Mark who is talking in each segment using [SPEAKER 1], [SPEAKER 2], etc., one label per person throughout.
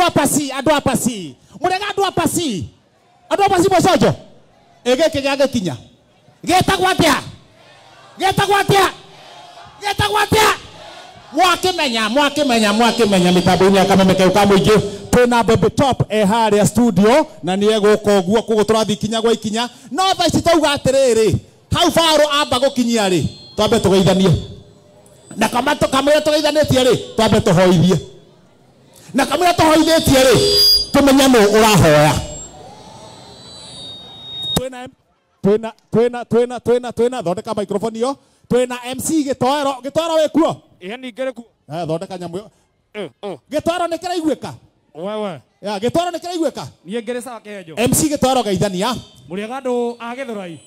[SPEAKER 1] doit passer, elle doit passer. Mon regard doit passer. Elle doit passer pour kinya. Geta kwatia. Geta kwatia. Geta kwatia. Mwake menya, mwake menya, mwake menya mitambo-ini ya kamemeke ukamũingĩ twĩna bebe top e harĩa studio na nĩ egũka ũguo kũguo tũrathiĩ gwa ikinya no tha ici twauga atĩrĩrĩ hau baro amba gũkinyia rĩ twambe tũgeithanie na kama kamũira tũgeithanĩtie rĩ twambe tũhoithie na kamira tuhoithĩtie rĩ tũmenye nũ ũrahoya twĩna twĩna twĩna twĩna twĩna twĩna thondeka microphone iyo twĩna MC gĩtoero gĩtoero wĩ kuo ĩhe ningĩ rĩ kuo eh thondeka nyamũ iyo gĩtoero nĩ kĩraiguĩka wewe ya gĩtoero nĩ kĩraiguĩka niĩ ngĩrĩ sawa kĩhenjo MC gĩtoero gaithania mũrĩega andũ
[SPEAKER 2] a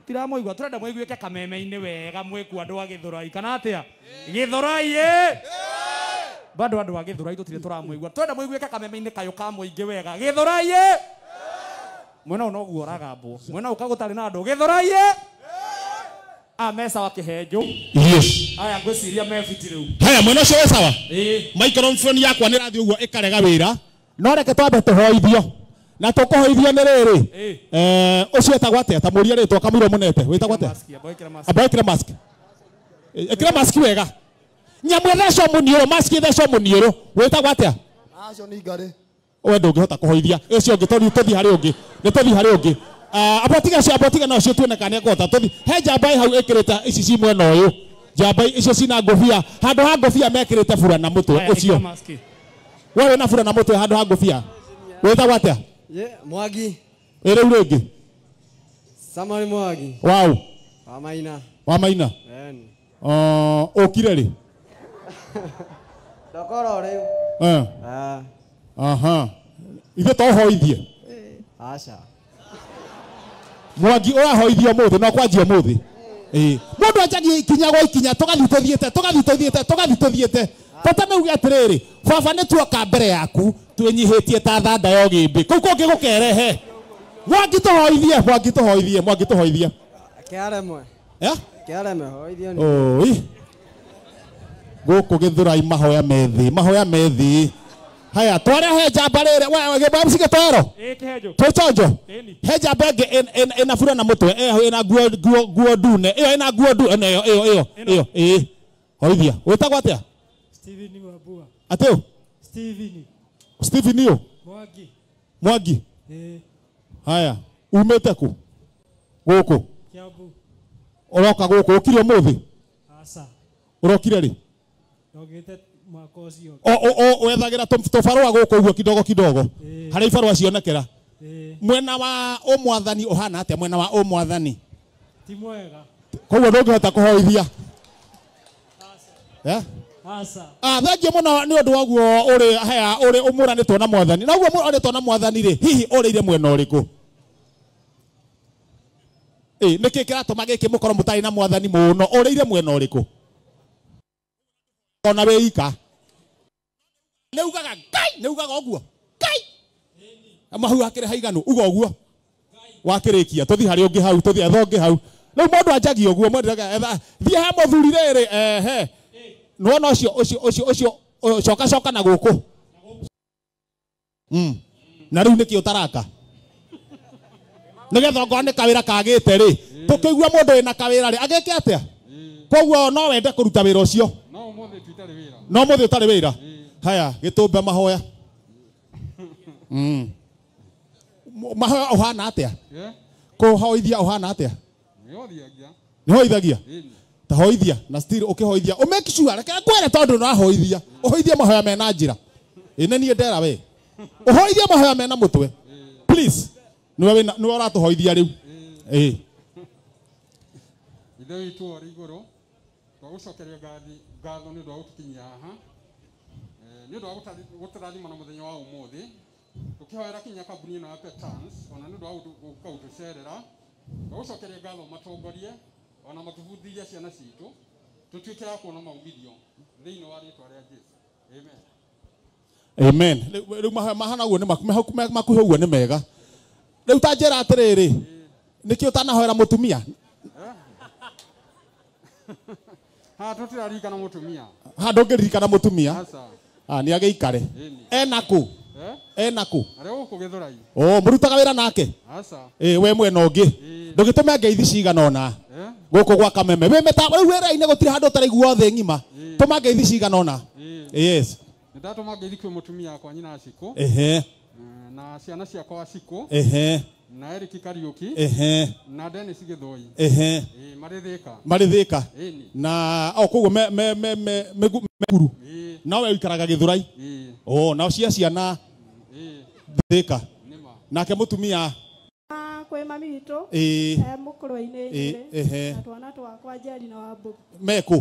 [SPEAKER 2] tira mo tutiramwigua turenda mwiguike kameme-inä wega mwikua andå a gä thå rai kana atä a gä thå ye bado andå a gä thå rai tå tira tå ramwigua turenda mwiguike kameme-inä kayå kame må wega gä thå rai mwena å noguo ragambwo mwena å kagå tarä na andå ye thå rai amesa ah, kehejo
[SPEAKER 1] yes aya ngwiciria mefiti riu haya mwena ucio we sawa eh microphone yakwa nirathi uguo ikarega wira no reke twambe tuhoithio na tukuhoithia ni riri eh ucio etagwo atia ta muria ritwa kamwira munete witagwo atia aboekira mask ekira mask eh, wega nyamu etheco muniuru mask etheco muniuru witagwo atia
[SPEAKER 3] acio ni ngari
[SPEAKER 1] we ndungihota kuhoithia ucio ungi tondu tuthi hari ungi ni tuthi hari ungi abotiga cio abotiga nacio tuone kana ekota tuthi he njamba hau ikirite ici ci mwena uyu njamba icio cina ngobia handu ha ngobia mekirite burana mutwe ucio wewe na burana mutwe handu ha ngobia witagwo atia Mwagi. Ere urege.
[SPEAKER 4] Samuel Mwagi. Wow. Wamaina. Wamaina. Eni.
[SPEAKER 1] Oh, uh, okire ri.
[SPEAKER 4] Ndokoro riu.
[SPEAKER 1] Eh. Ah. Aha. Ithe to hoithie. Acha. Mwangi urahoithio muthi no kwanjia muthi. Eh. Mundu anjagia ikinya ikinya tugathi tuthiete tugathi tuthiete bata nä uge atärä baba nä tuoka mbere yaku twä tie ta thanda ya å gä mbä kå u kå ngä gå kerehe mwangi tå hoithie mwangi tå hoithie mwangi tå hoithie oi gå kå gä thå rai mahoya methä mahoya methä haya tware he njamba rä rä gäbamci twero twä conjo he njamba ä ngä ä na bura na må twe ä na nguo ndune ä yo ä na nguo ndune ä yo ä yo ä yo ä hoithia wä tagwo atä a Steven Wabua. Ateo?
[SPEAKER 3] Steven. Steven hiyo? Mwagi. Mwagi. Eh.
[SPEAKER 1] Haya, umete ku? Guku. Kiabu. Oroka guku, Okiri umuthi? Asa. Orokiri ali? Ndogete mwaka ucio. O o o, o, wethagira tubarua guku uguo kidogo kidogo. Eh. Hari ibarua cionekera. Eh. Mwena wa umwathani ohana ate mwena wa Timuega. Kwa mwega. Koguo ndungihota kuhoithia. Asa. Ya? Yeah? Ah, thengiå må ni nä å ndå waguo å haya å umura ni må ranä na mwathani naguo må ranä two mwathani rä hihi å rä ire mwena å rä kå nä kä kä ratå ma gä kä na mwathani må no å rä ire mwena å rä ona wä ika nä ugaga ngai nä ugaga å guo ngai mahu akä haiganu uga å guo wakä rä kia tå thi harä hau tå thi etha hau rä u må ndå anjagia å guo thiä he må thuri rä rä ehe nuona ucio ucio ucio ucio coka coka na guku mm na riu niki utaraka nigetha ngorwo ni kawira kagite ri tukigua mundu ina kawira ri agike atia koguo no wende kuruta wira ucio no muthi utari wira haya gitumbe mahoya mm mahoya uhana atia eh? kuhoithia uhana atia hoithagia ta hoithia na still ukihoithia okay, umake sure reke ngwere tondu no ahoithia uhoithie mahoya mena njira ine nie ndera we uhoithie mahoya mena mutwe please niwe wina niwe uratuhoithia riu eh
[SPEAKER 4] ithe witũ ũrĩ igũrũ twagũcokeria ngathi ngatho nĩ ũndũ wa gũtũkinyia haha nĩ ũndå wa gũtũrathima na mũthenya wa ũmũthĩ tũkĩhoera kinya kambuni ĩno ya petans ona nĩ ũndũ wa gũka gũtũcerera twagũcokeria ngatho matongorie ona matubundirie ciana citå tå tuä kuona maumithio thä wa rä twa rä a jesu amen
[SPEAKER 1] amen rä mahana guo makuhä uguo nä mega rä u ta njä ra atä rä rä nä kä å tanahoera må tumia
[SPEAKER 4] handå ngä ririkana må tumia
[SPEAKER 1] nä agä ikare enakå e kå må rutaga wä ra nake we mwena å ngä ndå gä tå me ngeithi cigana ona guku gwa kameme wi mitabo riu wera-inä gå tirä handå å taraigua thä ng'ima mm. tå ma ngeithi cigana ona mm. yes
[SPEAKER 4] nä ndatå ma ngeithi kwä må tumia akwa nyina acikå ehe eh, na ciana ciakwa acikå ehe na eriki kariuki ehe na denis githoi ehe eh,
[SPEAKER 1] marä thä ka marä me ka na o koguo mekuru eh. nawe ikaraga gä thurai o nao cia ciana thä ka nake må tumia
[SPEAKER 4] kwĩ mami witũ e mũkũrũ-inĩ nyĩrĩ na twana twakwa njeri na wambũgu mekũ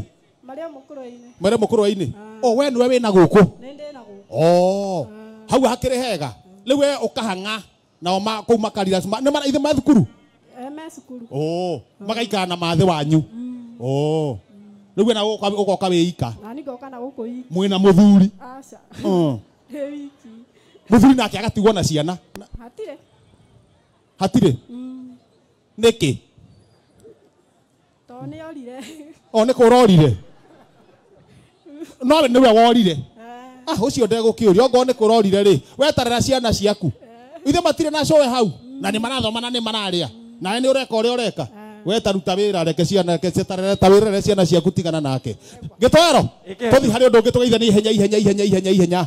[SPEAKER 4] marĩa mũkũrũ-inĩ marĩa mũkũrũ-inĩ ah. o we nĩwe wĩna gũkũ nĩ
[SPEAKER 1] ndĩ na gũkũ o ah. hau hakĩrĩ hega rĩu we ũkahang'a nao kũu makarira nĩ ithe me thukuru
[SPEAKER 4] e, me cukuru
[SPEAKER 1] o ah. magaikara na mathĩ wanyu o mm. rĩu wena ũgoka wĩ ika
[SPEAKER 4] nani ngoka na gũkũ iki
[SPEAKER 1] mwĩna mũthuri
[SPEAKER 4] aca hm.
[SPEAKER 1] mũthuri nake agatigwo na ciana hatirĩ hatirä nä kä o nä kå rorire no nä we worire ah å cio ndegå kä å ria ongorwo nä kå rorire wetarera ciana ciaku eh. ithe matire na coe hau na nä marathoma na nä mararä a mm. nawe nä å reka å rä a å reka eh. wetaruta wä ra reke cianacitareeta wä rere ciana ciaku tigana nake gä toero tå thi harä å ndå ngä tå gaithe nä ihenya ihenya ihenya ihenya ihenya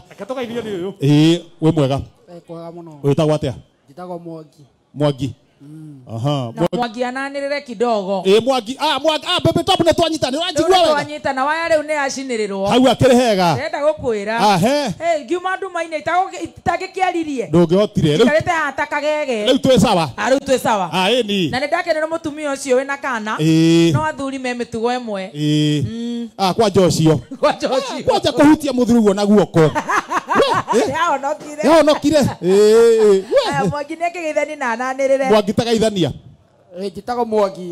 [SPEAKER 1] ä wä mwega wä tagwo atä a mwagi mm. Aha.
[SPEAKER 5] Na ananirire kidogo. Eh mwangi ah mwangi ah bebe top ne twanyitana uranjigua wega. Twanyitana waya riu ne acinirirwo. Hau akiri hega. Ndenda gukwira. Ah he. Eh giuma ndu maine itago itagikiaririe. Ndungihotire. Ikarite hata kagege. Riu twi sawa. Ah riu twi sawa. Ah eh ni. Na nindakenera mutumia ucio wina kana. No athuri me mitugo imwe.
[SPEAKER 1] Eh. Mm. Ah kwa Joshio.
[SPEAKER 5] Kwa Joshio. Kwaja kuhutia
[SPEAKER 1] muthuri guo na guoko.
[SPEAKER 5] yahonokire mwangi nä ngä gä rä re mwangi tagaithania njätagwo mwangi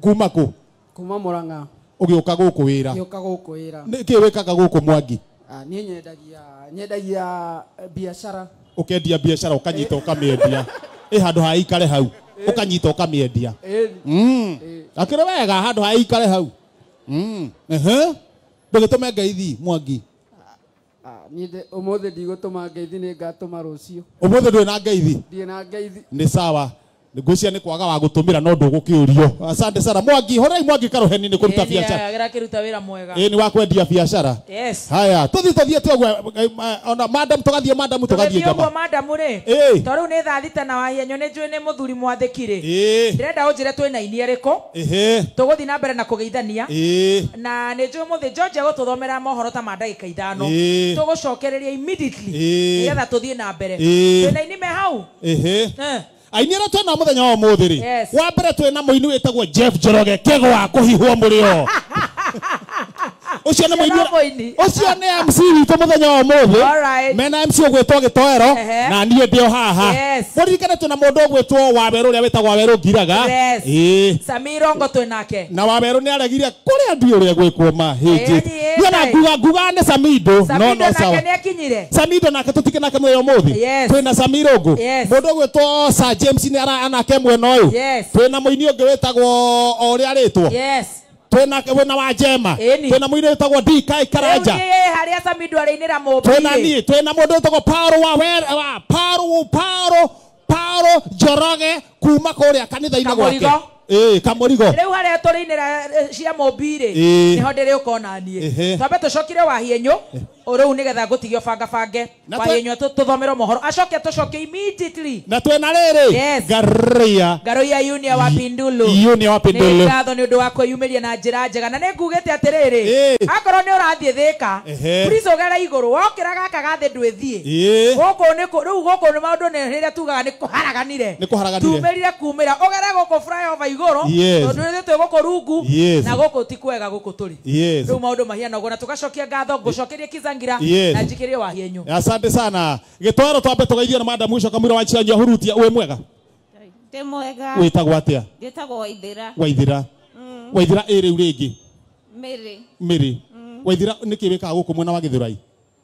[SPEAKER 1] kuma kå
[SPEAKER 3] kuma må ranga
[SPEAKER 1] å gä å ka gå kå wä ra kä wä kaga gå kå mwangi
[SPEAKER 3] ah, niä nyendagia nyendagia eh, biacara
[SPEAKER 1] å kendia biacara å kanyita å kamä endia ä eh, handå ha ikare hau å eh. kanyita å kamä endia hmm. akä rä wega handå ha ikare hau ndå hmm. gä tå me ngeithi mwangi
[SPEAKER 3] niä å må thä ndigå tå ma ngeithi nä ngatå ma rå ciå å må thä ndå ä na ngeithi ndiä na ngeithi
[SPEAKER 1] nä sawa ngwiciria ni kwaga wa gå tå mä ra no ndå gå kä å rio asante sana mwangi horai mwangi karoheni nä kå ruta biacara ä nä wa kwendia biacara haya tå thiä tå thiä ona madamu tå gathiä madamu tå gathiä ngama
[SPEAKER 5] madamu rä to rä u nä na wahienyo nä njå nä må thuri mwathä å na inie rä kå tå na mbere na kå geithania na nä njå må thä njonjia mohoro ta ma ithano tå gå cokereria nä getha na mbere
[SPEAKER 1] na aini ria twena muthenya wa rä wa mbere twena muini witagwo jeff njoroge hihwo må rä o ucio nä må ucio nä mc witå må thenya wa må thä mena mc å gwä two gä toero na niä ndä o haha må ririkane twä na må ndå å gwä two wawerå å rä a wä tagwo wawerå ngiraga
[SPEAKER 5] samirongo twä nake
[SPEAKER 1] nä aregire kå rä a ndiå rä a gwä kuo mahä njä na nguga nguga nä samindo no no sawa samindo nake tå tikä nake mwä må thä twä na samirongo må ndå å gwä two sa james nä anake mwena å yå twä na må ini å ngä wä tagwo o rä a rä two twina wina wa jema twina mwire di kai kaikaranja
[SPEAKER 5] twina ni
[SPEAKER 1] twina mundu witagwo paulo wa wera wa paulo paulo paulo njoroge kuma kuria kanitha-ini gwake kamurigo rä
[SPEAKER 5] u harä a tå rä inä ra eh, cia må mbi rä nä ho ndä kona niä twambe tå cokire wahiä nyå uru ni getha ngutigio banga bange wayinywa tuthomero mohoro acoke tucoke immediately na twena riri yes. garia garia union wa pindulu union wa pindulu ni ngatho ni undu wako yumeria na njira njega na ni ngugete atiriri akoro ni urathie thika please ogera iguru wokira gaka gathi ndwithie guku ni riu guku ni maundu ni riria tugaga ni kuharaganire ni kuharaganire tumerire kumira ugere guku over iguru tondu ni twi guku rungu na guku tikwega kwega guku turi riu maundu mahiana guo na tugacokia ngatho ngucokerie kiza ngira yes. na njikirire wahie nyu
[SPEAKER 1] asante sana gitwaro twambe tugeithia na mada mwico kamwira wa cianyu ahurutia wi mwega
[SPEAKER 5] ndi mwega witagwo atia nditagwo waithira
[SPEAKER 1] waithira mm. waithira ä rä u rä ngä mä rä mm. waithira nä kä wä kaga gå kå wa gä thå rai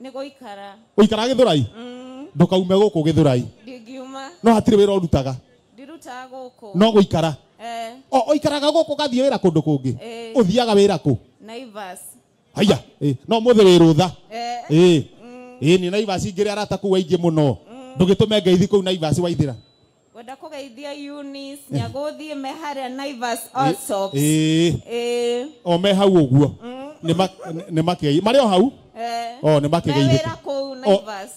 [SPEAKER 5] nä gå ikara
[SPEAKER 1] gå ikara gä thå rai mm. ndå kaume gå
[SPEAKER 5] ndingiuma no
[SPEAKER 1] hatirä wä ra å rutaga
[SPEAKER 5] ndirutaga gå no gå ikara eh.
[SPEAKER 1] o å ikaraga gå kå gathiä wä ra kå ndå naivas aya eh no må thä eh rå eh, tha eh, nä naivasi njä rä arata kå u aingä må no ndå gä tå me ngeithi kå u naivasi waithä ra
[SPEAKER 5] ngwenda kå geithia unis nyagå thiä me harä a naivas
[SPEAKER 1] o me hau å guo mm. nä makä marä o hau eh. o nä makä geithä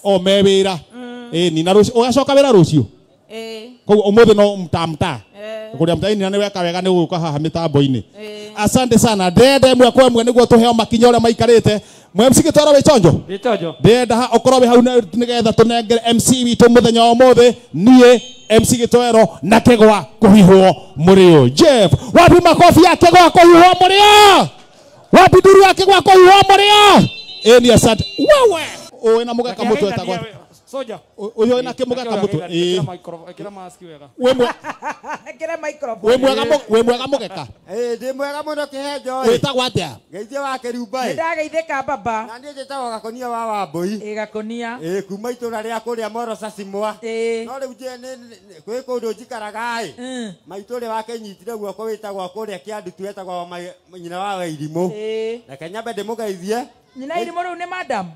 [SPEAKER 1] o me wä ra mm. ni na å gacoka wä ra rå ciå koguo å må no mtamta eh rä a mtainina nä weka wega nä gå gå ka haha mä tambo asante sana ndenda mwe kwa mwe niguo tuheo makinya uria maikarite mwe MC Gitwara wichonjo wichonjo ndenda ha ukorwe hau na nigetha tunengere MC witu muthenya wa muthi nie MC Gitwero na kegwa kuhihwo murio Jeff wapi makofi ya kegwa kuhihwo murio wapi duru ya kegwa kuhihwo murio eni asante wewe uwe na mugaka mutu etagwa soja uyo na kimuga ka mutu eh
[SPEAKER 3] kira maski wega wemwe kira microphone wemwe ga wemwe ga mugeka eh ndi mwega muno kihejo eh witagwa atia geithie wa kirumba eh ndageithika baba na ndi njitagwo gakonia wa wambui eh gakonia eh kuma ituna ria kuria moro sacimwa no riu je ni kwi kundu njikaraga eh maituri wake nyitire guoko witagwo kuria kiandu tuetagwo nyina wa wairimu na kenyambe ndimugeithie Eh. Eh, nyina wa irimå rä u eh. nä madam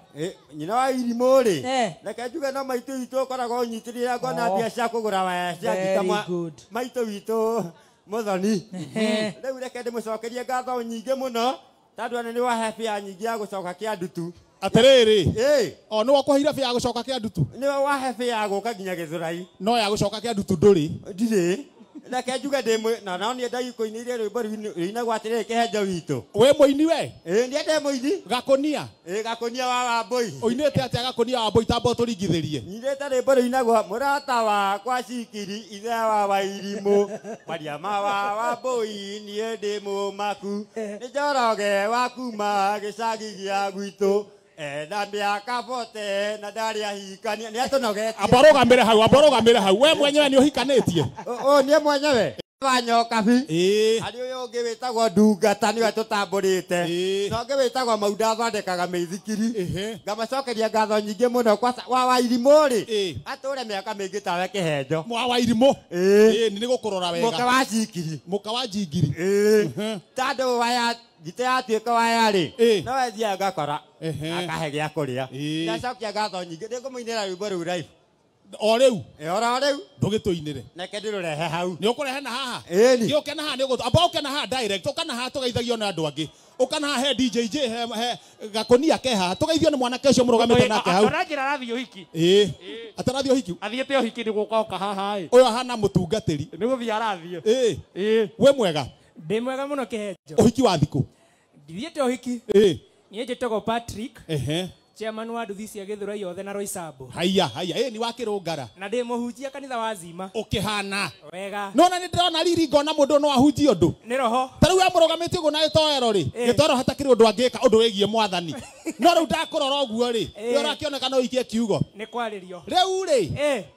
[SPEAKER 3] nyina wa irimå rä reke njuge no maitå witå å koragwo å nyitire rä rä a ngona oh. mbia cia kå gå ra waya cia ngita maitå witå må thoni rä u reke ndä må cokerie ngatho nyingä må no tandå ane nä wahe ya nyingä ya gå coka kä andutu atiriri o nä wakå heire bä ya gå coka kä andutu nä wahe ya gå ka nginya gä thå rai no ya gå coka kä andutu ndå rä ndirä reke njuge ndä mwä na no nä endagi kå inä irie rwä mbo rwinagwo atä rä kä henjo witå wä må ini we ä nä ende må ini gakå nia ä gakå nia wa boy å inä te atä a gakå nia wambåi tambo tå ringithä rie nyirä te rwä mbo rwinagwo må wa kwa cikiri ithe wa wa irimo maria ma wa wa boy niä ndä må maku nä njoroge wa kuma gä cagi gä a gwitå Eh, na miaka bote na ndari ahikania ni atunogetie abarũgamĩre hau abarũgamĩre hau we mwenyewe nĩ ũhikanĩtie ũũ niĩ mwenyewe wanyokabi harĩ ũyũ ũngĩ wĩtagwo ndungata nĩwe tũtambũrĩte na ũngĩ wĩtagwo mau ndathondekaga mĩithikiri ngamacokeria ngatho nyingĩ mũno wa wa wairimũ rĩ atũre mĩaka mĩingĩ tawe kĩhenjo wa wa wairimũ nĩ gũkũrora wega mũka wa njingiri mũka wa njingiri ta andũ aya thite yatuika wa yarä no wethiaga ngakora akahe gä a kå rä a ndacokia ngatho nyingä ndä kå må inä ra o rä u ndå gä tå inä re neke ndä rå rehe hau nä å kå rehe na haha ni å kena haha nä å
[SPEAKER 1] amba å kena haha direct å kana haha tå geithagio na andå angä å kana haha he djj he gakonia ke haha tå geithio nä mwanake å cio må rå nake hau njä ra rathiä å hiki ä atarathiä å hiki athiä te å hiki nä gå hana må tungatä ri nä gå thiä arathiä ä mwega
[SPEAKER 2] ndä mwega må no kä å hiki wa thikå ndithiĩte o hiki niĩ njĩtagwo patrick chairman wa nduthi cia githura yothe na roisambo
[SPEAKER 1] haya haya ĩ ni wa kĩrũngara
[SPEAKER 2] na ndĩ mũhunjia kanitha wa zima ũkĩhana wega nona nĩ
[SPEAKER 1] ndĩrona riri ngona mũndũ no ahunjie ũndũ nĩ roho ta rĩu amũrũgamĩtie ũguo na gĩtoero rĩ gĩtoero hatakĩrĩ ũndũ angĩka ũndũ wĩgiĩ mwathani no rĩu ndakũrora ũguo rĩ nĩ ũrakĩoneka no ikie kiugo
[SPEAKER 2] nĩ kwarĩrio rĩu rĩ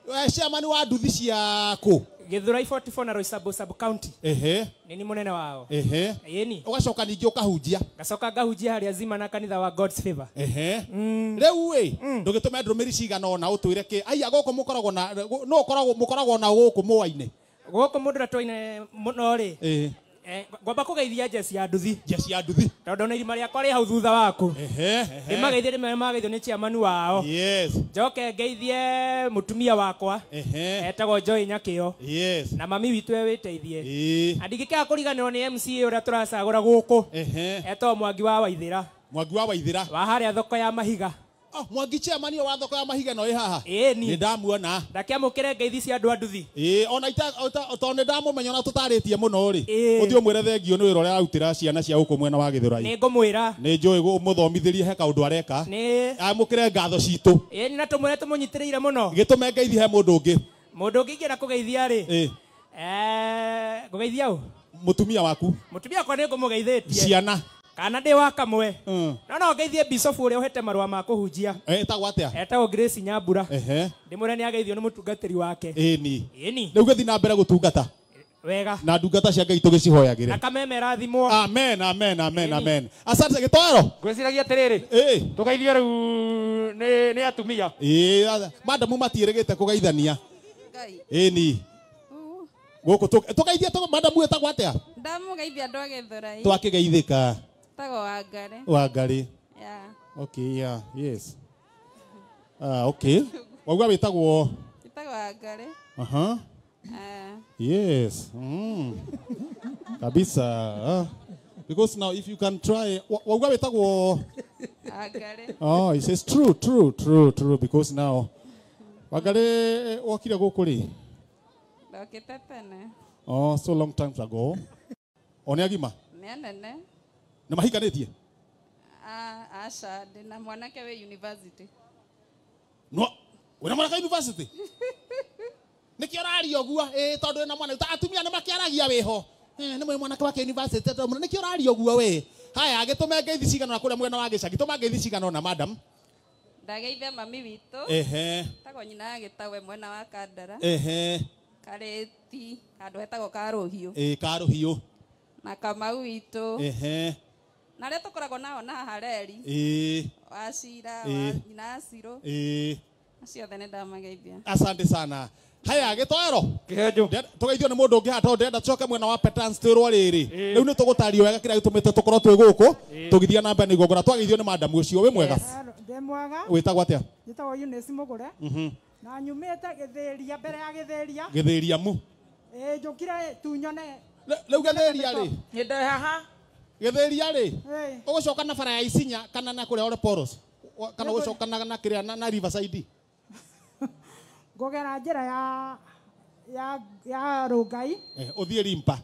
[SPEAKER 2] we chairman wa nduthi ciaku githurai 44 na roisabu sabu county ehe nini munene wao ehe yeni ugacoka ningi ukahunjia ngacoka ngahunjia haria azima na kanitha wa god's favor
[SPEAKER 1] ehe mm. riu wi mm. ndugitume ndumiri cigana ona utwire ki aya goko mukoragwo na no ukoragwo mukoragwo na guku muwaine guku mundu ratoine muno ri
[SPEAKER 2] ngwamba eh, kå geithia njeci ya nduthi njeci ya nduthi tondå na irima rä akwa rä hau thutha waku rä mageithie rä mageithio nä ciamanu wao njoke ngeithie må tumia wakwa etagwo njoi nyakä o na mami witå e wä teithie andingä kaa kå riganä rwo nä mc å rä a tå racagå ra gå kå etagwo mwangi wa waithä ra mwangi wa waithä ra wa harä a thoko ya mahiga
[SPEAKER 1] Ah, mwangiche amani watho ya mahiga no haha ni ndamuona ndakiamukire ngeithi cia andu anduthi ona to ni ndamumenya ona tutaritie muno ri uthi umwire thengio ni wira uria arutira ciana cia guku mwena wa githurai ni ngumwira ni njui muthomithirie he kaundu areka amukire ngatho citu ni na tumwire tumunyitiriire muno gitume ngeithi he mundu
[SPEAKER 2] ungi mundu ungi ingienda kugeithia ri ngugeithia u mutumia waku mutumia kwa ni ngumugeithitie ciana kana ndä wa kamwe mm. no no ngeithie bicobu å rä a å hete marå a ma kå hunjia etagwo eh, atä a etagwo grace nyambura ndä må rä a nä ageithio nä må tungatä ri wake
[SPEAKER 1] ĩni ĩni nä u gäthiä na mbere gå tungata wega na ndungata cia ngai tugicihoyagire na kameme rathimwo amen amen amen amen asante gitwaro ngwiciragia atiriri eh tugaithio riu ni ni atumia eh madamu matiirigite kugaithania ngai eh ni guku tugaithia madamu etagwo atia
[SPEAKER 5] ndamugeithia andå agä thå rai twakĩgeithĩka Etago Wangari. Wangari.
[SPEAKER 1] Yeah. Okay, yeah, yes. Ah, uh, okay. Wagwa Aha. Uh, yes. Mm. Kabisa. Uh, because now if you can try wagwa Oh, he says true, true, true, true because now Wangari eh, eh, wakira gukuri. Ndokite Oh, so long time ago. One agima? na mahikanitie
[SPEAKER 5] ah acha ndina mwanake we university
[SPEAKER 1] no wena mwanake university nikio raria ogua eh tondu na mwanake atumia ni makiaragia weho eh ni mwanake wake university tondu nikio raria ogua we haya agitume ngeithi cigano na kuria mwena wa gicagi tuma ngeithi cigano na madam
[SPEAKER 5] ndageithe mami witå tagwo nyina ya gä tawe mwena wa kandara karä ti handå hetagwo karå hiå karå hiå na kamau ehe na arĩa tũkoragwo nao na hareri ĩĩ wacira nyina acirũ ĩĩ aciothe nĩ ndamageithia
[SPEAKER 1] asante sana haya gitwaro kihenjo tugeithio ni mundu ungi hatao tondu ndirenda tucoke mwena wa petans twirwo riri riu ni tugutario wega kiria gitumite tukorwo twi guku tugithia na mbere na igongona twageithio ni madamu ucio wi mwega
[SPEAKER 4] ndi mwega witagwo atia njitagwo Eunice mugure mm-hmm. na nyumite githiria
[SPEAKER 1] mbere ya githiria githiriamu ĩ njukire tunyone rĩu gĩthĩria rĩ nĩndĩ haha githiria ri ugucoka na bara ya isinya kana na kuria ole poros kana ugucoka na na kiria na, na side ngugera njira ya ya ya rugai eh uthie limpa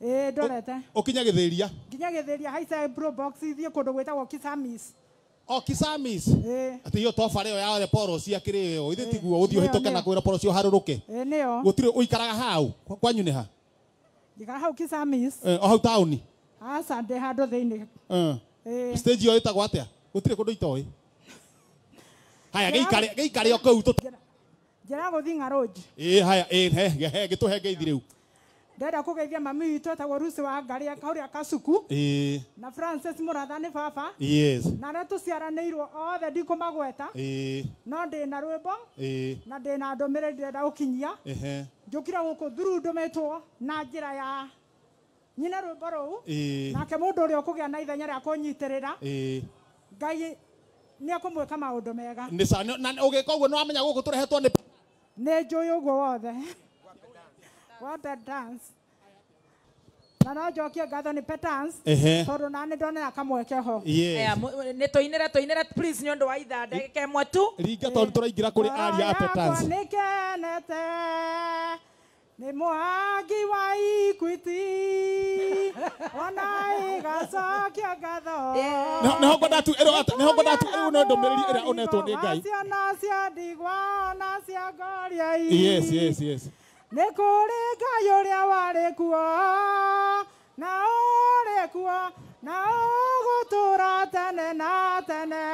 [SPEAKER 1] eh ndorete ukinya githiria
[SPEAKER 4] nginya githiria haica bro box ithie kundu gwitagwo kisamis o kisamis eh
[SPEAKER 1] ati yo tofa leo ya ole poros ya kirio ithe tiguo uthie uhituke na kuria poros yo haruruke eh nio gutire uikaraga hau kwanyu ni ha
[SPEAKER 4] ndikara hau kisamis
[SPEAKER 1] eh o hau tauni
[SPEAKER 4] aca ndä handå thä inä
[SPEAKER 1] mm. stage yo ä tagwo atä a gå tirä kå ndå itoä haya gä ikare o kå u tå njära gå e ng'arå nji he gä tå he ngeithi u
[SPEAKER 4] ndenda kå geithia mami witå etagwo rusi wa ngari kau rä a e na francis må ratha nä baba na arä a tå ciaranä irwo othe ndikå magweta no ndä na rwä e na ndä na ndå mä rä ndä renda gå kinyia njå kire gå kå thuru ndå na njä ra ya nyina rwimbo ruu nake mundu uria ukugia na ithenya ria kunyitirira ngai ni akumwika maundu mega
[SPEAKER 1] na ugika uguo niwamenya guku turehetwo ni
[SPEAKER 4] ni njui uguo wothe water dance na no njokie ngatho nä tondå na nä ndonera kamwekeho nä tå inä re tå
[SPEAKER 5] inä å ndå wa ithaa ndagä kemwe tu ringa tondå tå raingä ra kå rä nä
[SPEAKER 4] kenete ni mwangi wa Equity onaĩ gacokia ngatho
[SPEAKER 1] niho ngwenda tu niho ngwenda tu rĩu no ndũmĩrĩri ĩrĩa ũnetwo nĩ Ngai
[SPEAKER 4] ciana cia ndigwa na cia ngoriai yes yes yes nĩ kũrĩ Ngai kuo na ũrĩ kuo na ũgũtũra tene na tene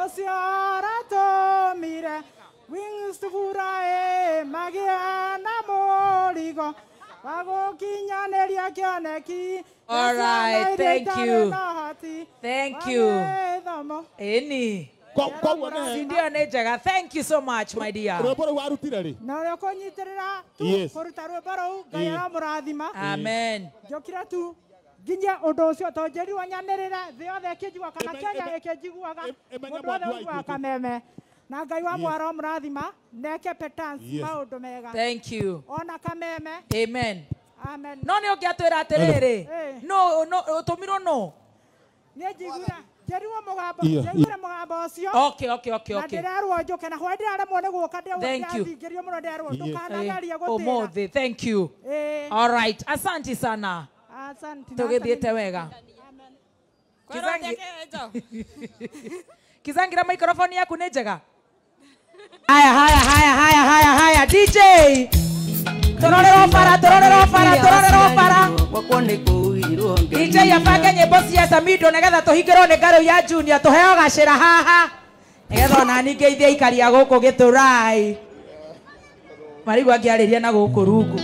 [SPEAKER 4] ũcio aratũmire wings tũguraĩ magĩa mũrigo wa gũkinyanĩria kĩoneki All right, thank you.
[SPEAKER 5] Thank you. Eni. Sindio nĩ njega. Thank you so much, my dear. Rwĩmbo rũu warutire rĩ?
[SPEAKER 4] Na ũrĩa ũkũnyitĩrĩra tu kũruta rwĩmbo rũu, Ngai aramũrathima. Amen. Njokire tu nginya ũndũ to njĩrirwo nyanĩrĩre thĩ yothe ĩkĩnjigua kana Kenya ĩkĩnjiguaga mũndũ wothe ũiguaga kameme na ngai wa mwara murathima neke petans maundu mega thank you ona kameme amen amen
[SPEAKER 5] no ni ungiatwira atiriri no no utumirwo no
[SPEAKER 4] ni njigura njärirwo må gambo njaiguire må gambo å cio na ndä rerwo njå ke na hwaä ndä raremwo nä guå ka ndärathingä rio må no nderwo ndå kanagarie
[SPEAKER 5] gå
[SPEAKER 4] tå
[SPEAKER 5] asanti sana
[SPEAKER 4] tå gä thiä te wega
[SPEAKER 5] kizangira maikroboni yaku nä njega Haya, haya, haya, haya, haya, haya, DJ tororero para, tororero para, tororero para. DJ ya nye bossi ya Samido nigetha tuhingirwo ni ngaro ya Junior tuheo gacira haha nigetha ona ikari ya goko geto rai. marigu angiariria na goko rugu.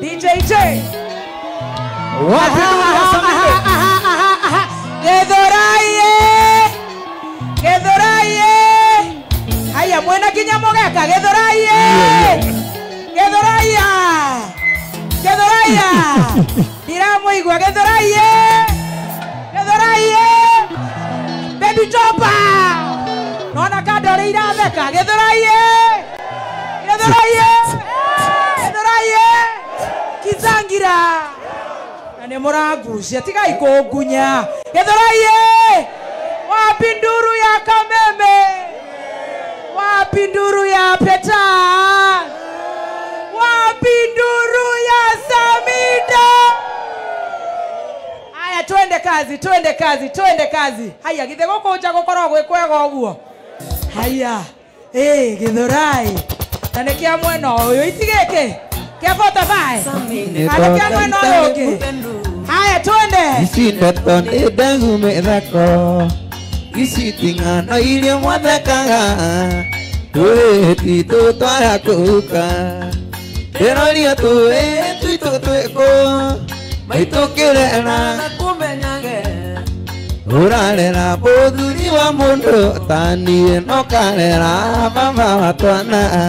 [SPEAKER 5] DJ J kigwa gethoraiye gethoraiye baby chopa nona kandore iratheka gethoraiye
[SPEAKER 1] gethoraiye
[SPEAKER 5] gethoraiye kizangira na nä må rangucia tigai kå ngunya gäthoraiä wapi nduru ya kameme wapi nduru ya petaa kazi twende kazi twende kazi haya githe gå nja gå korwo gwä kwega å guo haya gä thå rai na nä kä a mwena å yå itigä kä kä a kana kä a mwena å yå å ngä haya twende ici nä ndegu mä thako ici ting'ano iria mwathekaga twä ti tå kå ka ndä roria twä twitå twä kå maitå kä rera urarera muthuri wa mundu taniä nokarera mama watwana